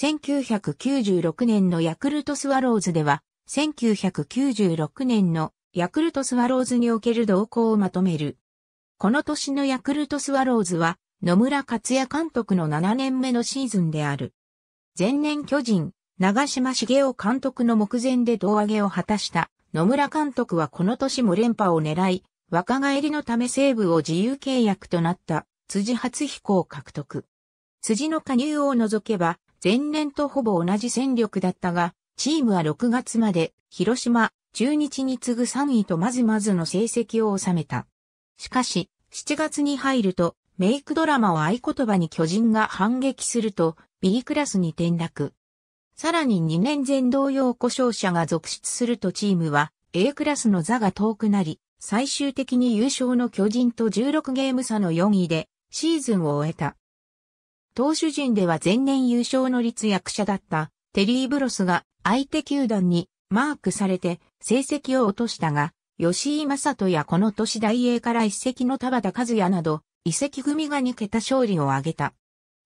1996年のヤクルトスワローズでは、1996年のヤクルトスワローズにおける動向をまとめる。この年のヤクルトスワローズは、野村克也監督の7年目のシーズンである。前年巨人、長島茂雄監督の目前で胴上げを果たした野村監督はこの年も連覇を狙い、若返りのため西部を自由契約となった辻初彦を獲得。辻の加入を除けば、前年とほぼ同じ戦力だったが、チームは6月まで広島、中日に次ぐ3位とまずまずの成績を収めた。しかし、7月に入ると、メイクドラマを合言葉に巨人が反撃すると、B クラスに転落。さらに2年前同様故障者が続出するとチームは A クラスの座が遠くなり、最終的に優勝の巨人と16ゲーム差の4位でシーズンを終えた。投手陣では前年優勝の立役者だったテリー・ブロスが相手球団にマークされて成績を落としたが、吉井正人やこの年大英から一席の田畑和也など、遺跡組が2桁勝利を挙げた。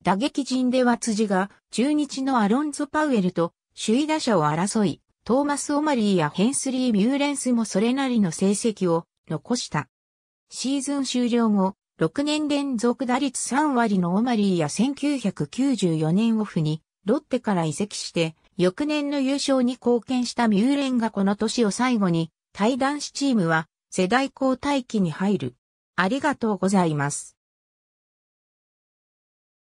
打撃陣では辻が中日のアロンゾ・パウエルと首位打者を争い、トーマス・オマリーやヘンスリー・ミューレンスもそれなりの成績を残した。シーズン終了後、6年連続打率3割のオマリーや1994年オフにロッテから移籍して、翌年の優勝に貢献したミューレンがこの年を最後に、対談しチームは世代交代期に入る。ありがとうございます。